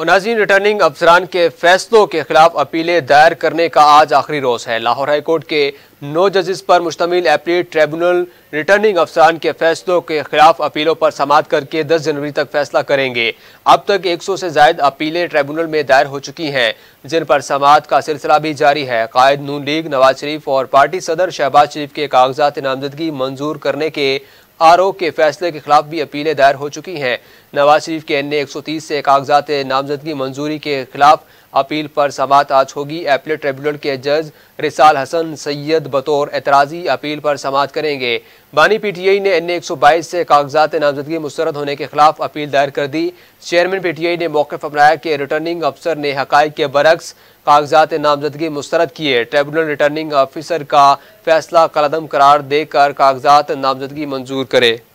नाजीन रिटर्निंग अफसरान के फैसलों के खिलाफ अपीलें दायर करने का आज आखिरी रोज है लाहौर हाईकोर्ट के नौ जजिस पर मुश्तमिल एपलेट ट्रिब्यूनल रिटर्निंग अफसरान के फैसलों के खिलाफ अपीलों पर समाप्त करके 10 जनवरी तक फैसला करेंगे अब तक 100 से जायद अपीलें ट्रिब्यूनल में दायर हो चुकी हैं जिन पर समात का सिलसिला भी जारी है कायद नून लीग नवाज शरीफ और पार्टी सदर शहबाज शरीफ के कागजात नामजदगी मंजूर करने के आर ओ के फैसले के खिलाफ भी अपीलें दायर हो चुकी हैं नवाज शरीफ के एन ए एक सौ तीस से कागजात नामजदगी मंजूरी के खिलाफ अपील पर समात आज होगी एपले ट्रिब्यूनल के जज रिसाल हसन सैयद बतौर एतराज़ी अपील पर समात करेंगे बानी पी टी आई ने एन ए एक सौ बाईस से कागजात नामजदगी मुस्रद होने के खिलाफ अपील दायर कर दी चेयरमैन पी टी आई ने मौकफ अपनाया कि रिटर्निंग अफसर ने हक के बरक्स कागजात नामजदगी मुस्रद किए ट्रिब्यूनल रिटर्निंग अफिसर का फैसला कलदम करार देकर कागजात नामजदगी मंजूर करे